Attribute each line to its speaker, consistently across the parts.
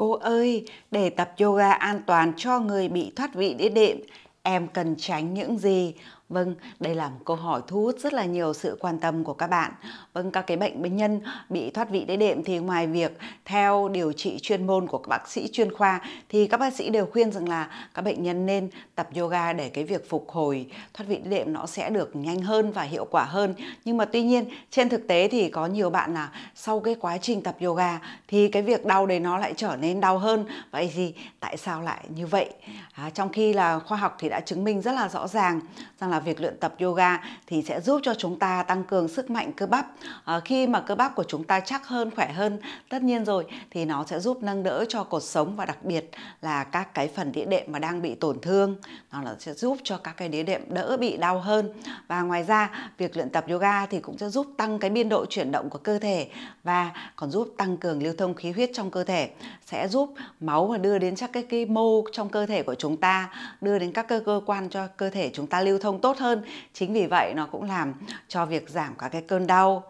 Speaker 1: Cô ơi, để tập yoga an toàn cho người bị thoát vị đĩa đệm, em cần tránh những gì? Vâng, đây là một câu hỏi thu hút rất là nhiều sự quan tâm của các bạn. Vâng, các cái bệnh bệnh nhân bị thoát vị đĩa đệm thì ngoài việc theo điều trị chuyên môn của các bác sĩ chuyên khoa thì các bác sĩ đều khuyên rằng là các bệnh nhân nên tập yoga để cái việc phục hồi thoát vị đĩa đệm nó sẽ được nhanh hơn và hiệu quả hơn. Nhưng mà tuy nhiên trên thực tế thì có nhiều bạn là sau cái quá trình tập yoga thì cái việc đau đấy nó lại trở nên đau hơn. Vậy thì tại sao lại như vậy? À, trong khi là khoa học thì đã chứng minh rất là rõ ràng rằng là việc luyện tập yoga thì sẽ giúp cho chúng ta tăng cường sức mạnh cơ bắp à, khi mà cơ bắp của chúng ta chắc hơn khỏe hơn tất nhiên rồi thì nó sẽ giúp nâng đỡ cho cột sống và đặc biệt là các cái phần đĩa đệm mà đang bị tổn thương nó là sẽ giúp cho các cái đĩa đệm đỡ bị đau hơn và ngoài ra việc luyện tập yoga thì cũng sẽ giúp tăng cái biên độ chuyển động của cơ thể và còn giúp tăng cường lưu thông khí huyết trong cơ thể sẽ giúp máu và đưa đến các cái, cái mô trong cơ thể của chúng ta đưa đến các cơ quan cho cơ thể chúng ta lưu thông tốt tốt hơn chính vì vậy nó cũng làm cho việc giảm các cái cơn đau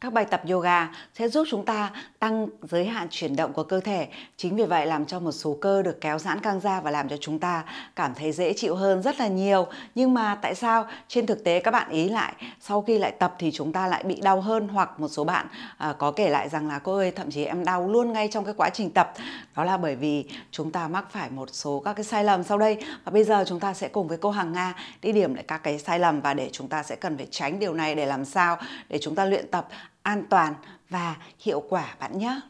Speaker 1: các bài tập yoga sẽ giúp chúng ta tăng giới hạn chuyển động của cơ thể, chính vì vậy làm cho một số cơ được kéo giãn căng ra và làm cho chúng ta cảm thấy dễ chịu hơn rất là nhiều. Nhưng mà tại sao trên thực tế các bạn ý lại sau khi lại tập thì chúng ta lại bị đau hơn hoặc một số bạn à, có kể lại rằng là cô ơi thậm chí em đau luôn ngay trong cái quá trình tập. Đó là bởi vì chúng ta mắc phải một số các cái sai lầm sau đây và bây giờ chúng ta sẽ cùng với cô Hằng Nga đi điểm lại các cái sai lầm và để chúng ta sẽ cần phải tránh điều này để làm sao để chúng ta luyện tập an toàn và hiệu quả bạn nhé.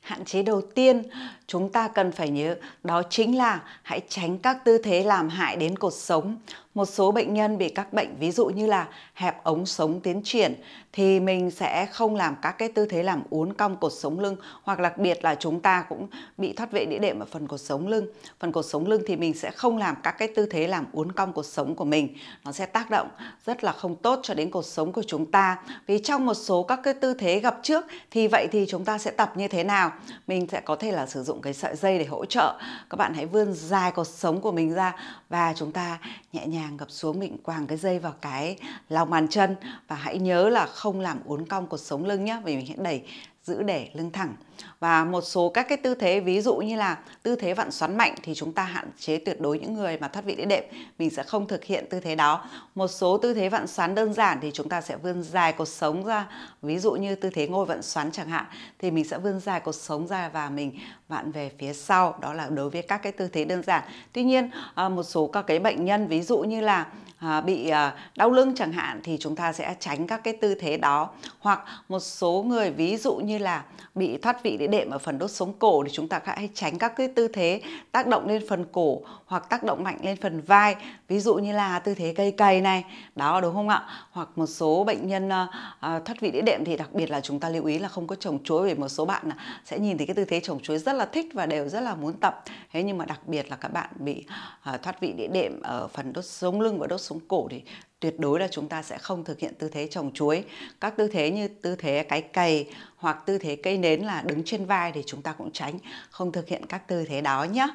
Speaker 1: Hạn chế đầu tiên chúng ta cần phải nhớ đó chính là hãy tránh các tư thế làm hại đến cột sống một số bệnh nhân bị các bệnh ví dụ như là hẹp ống sống tiến triển thì mình sẽ không làm các cái tư thế làm uốn cong cột sống lưng hoặc đặc biệt là chúng ta cũng bị thoát vị đĩa đệm ở phần cột sống lưng. Phần cột sống lưng thì mình sẽ không làm các cái tư thế làm uốn cong cột sống của mình. Nó sẽ tác động rất là không tốt cho đến cột sống của chúng ta. Vì trong một số các cái tư thế gặp trước thì vậy thì chúng ta sẽ tập như thế nào? Mình sẽ có thể là sử dụng cái sợi dây để hỗ trợ. Các bạn hãy vươn dài cột sống của mình ra và chúng ta nhẹ nhàng nàng gập xuống mình quàng cái dây vào cái lòng bàn chân và hãy nhớ là không làm uốn cong cột sống lưng nhé vì mình sẽ đẩy giữ để lưng thẳng và một số các cái tư thế ví dụ như là tư thế vặn xoắn mạnh thì chúng ta hạn chế tuyệt đối những người mà thoát vị đĩa đệm mình sẽ không thực hiện tư thế đó một số tư thế vặn xoắn đơn giản thì chúng ta sẽ vươn dài cột sống ra ví dụ như tư thế ngồi vặn xoắn chẳng hạn thì mình sẽ vươn dài cột sống ra và mình vặn về phía sau đó là đối với các cái tư thế đơn giản tuy nhiên ờ, một số các cái bệnh nhân ví dụ như là À, bị à, đau lưng chẳng hạn thì chúng ta sẽ tránh các cái tư thế đó hoặc một số người ví dụ như là bị thoát vị đĩa đệm ở phần đốt sống cổ thì chúng ta hãy tránh các cái tư thế tác động lên phần cổ hoặc tác động mạnh lên phần vai ví dụ như là tư thế cây cày này đó đúng không ạ hoặc một số bệnh nhân à, thoát vị đĩa đệm thì đặc biệt là chúng ta lưu ý là không có trồng chuối vì một số bạn sẽ nhìn thấy cái tư thế trồng chuối rất là thích và đều rất là muốn tập thế nhưng mà đặc biệt là các bạn bị thoát vị đĩa đệm ở phần đốt sống lưng và đốt xuống cổ thì tuyệt đối là chúng ta sẽ không thực hiện tư thế trồng chuối. Các tư thế như tư thế cái cày hoặc tư thế cây nến là đứng trên vai thì chúng ta cũng tránh không thực hiện các tư thế đó nhé.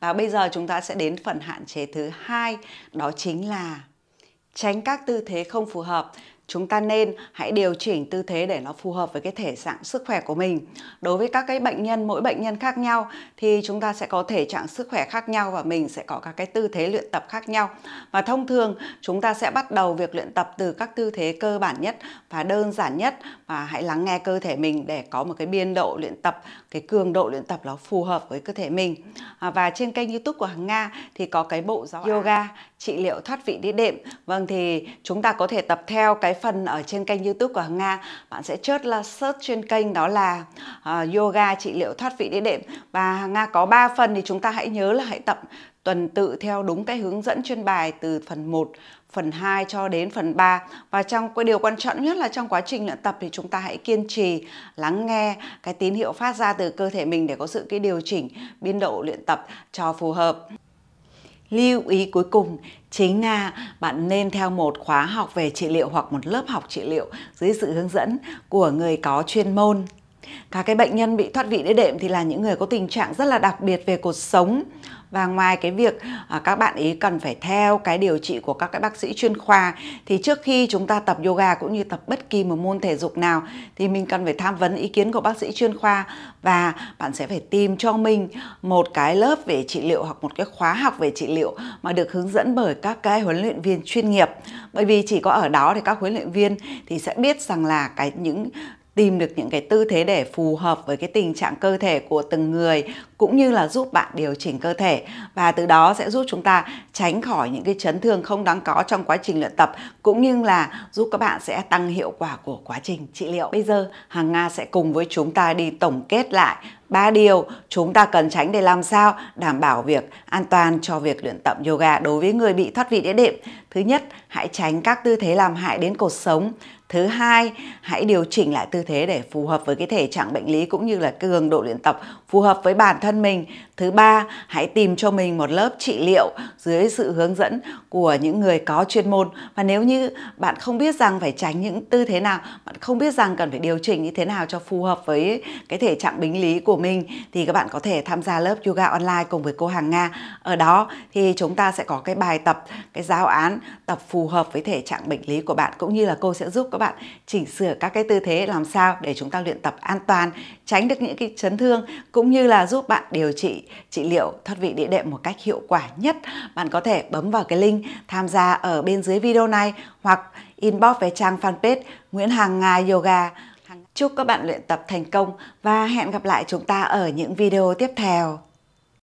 Speaker 1: Và bây giờ chúng ta sẽ đến phần hạn chế thứ hai đó chính là tránh các tư thế không phù hợp chúng ta nên hãy điều chỉnh tư thế để nó phù hợp với cái thể trạng sức khỏe của mình. Đối với các cái bệnh nhân mỗi bệnh nhân khác nhau thì chúng ta sẽ có thể trạng sức khỏe khác nhau và mình sẽ có các cái tư thế luyện tập khác nhau. Và thông thường chúng ta sẽ bắt đầu việc luyện tập từ các tư thế cơ bản nhất và đơn giản nhất và hãy lắng nghe cơ thể mình để có một cái biên độ luyện tập, cái cường độ luyện tập nó phù hợp với cơ thể mình. À, và trên kênh YouTube của Hằng Nga thì có cái bộ giáo yoga trị liệu thoát vị đĩa đệm. Vâng thì chúng ta có thể tập theo cái phần ở trên kênh YouTube của Hằng Nga. Bạn sẽ chớt là search trên kênh đó là uh, yoga trị liệu thoát vị đĩa đệm và Hằng Nga có 3 phần thì chúng ta hãy nhớ là hãy tập tuần tự theo đúng cái hướng dẫn chuyên bài từ phần 1 phần 2 cho đến phần 3 và trong cái điều quan trọng nhất là trong quá trình luyện tập thì chúng ta hãy kiên trì lắng nghe cái tín hiệu phát ra từ cơ thể mình để có sự cái điều chỉnh biên độ luyện tập cho phù hợp lưu ý cuối cùng chính là bạn nên theo một khóa học về trị liệu hoặc một lớp học trị liệu dưới sự hướng dẫn của người có chuyên môn các cái bệnh nhân bị thoát vị đĩa đệm thì là những người có tình trạng rất là đặc biệt về cuộc sống và ngoài cái việc à, các bạn ý cần phải theo cái điều trị của các cái bác sĩ chuyên khoa thì trước khi chúng ta tập yoga cũng như tập bất kỳ một môn thể dục nào thì mình cần phải tham vấn ý kiến của bác sĩ chuyên khoa và bạn sẽ phải tìm cho mình một cái lớp về trị liệu hoặc một cái khóa học về trị liệu mà được hướng dẫn bởi các cái huấn luyện viên chuyên nghiệp bởi vì chỉ có ở đó thì các huấn luyện viên thì sẽ biết rằng là cái những tìm được những cái tư thế để phù hợp với cái tình trạng cơ thể của từng người cũng như là giúp bạn điều chỉnh cơ thể và từ đó sẽ giúp chúng ta tránh khỏi những cái chấn thương không đáng có trong quá trình luyện tập cũng như là giúp các bạn sẽ tăng hiệu quả của quá trình trị liệu. Bây giờ Hằng Nga sẽ cùng với chúng ta đi tổng kết lại ba điều chúng ta cần tránh để làm sao đảm bảo việc an toàn cho việc luyện tập yoga đối với người bị thoát vị đĩa đệm. Thứ nhất, hãy tránh các tư thế làm hại đến cột sống. Thứ hai, hãy điều chỉnh lại tư thế để phù hợp với cái thể trạng bệnh lý cũng như là cường độ luyện tập phù hợp với bản thân mình. Thứ ba, hãy tìm cho mình một lớp trị liệu dưới sự hướng dẫn của những người có chuyên môn. Và nếu như bạn không biết rằng phải tránh những tư thế nào, bạn không biết rằng cần phải điều chỉnh như thế nào cho phù hợp với cái thể trạng bệnh lý của mình thì các bạn có thể tham gia lớp yoga online cùng với cô Hàng Nga. Ở đó thì chúng ta sẽ có cái bài tập, cái giáo án tập phù hợp với thể trạng bệnh lý của bạn cũng như là cô sẽ giúp các bạn chỉnh sửa các cái tư thế làm sao để chúng ta luyện tập an toàn, tránh được những cái chấn thương cũng như là giúp bạn điều trị trị liệu thoát vị địa đệm một cách hiệu quả nhất. Bạn có thể bấm vào cái link tham gia ở bên dưới video này hoặc inbox về trang fanpage Nguyễn Hàng Nga Yoga Chúc các bạn luyện tập thành công và hẹn gặp lại chúng ta ở những video tiếp theo.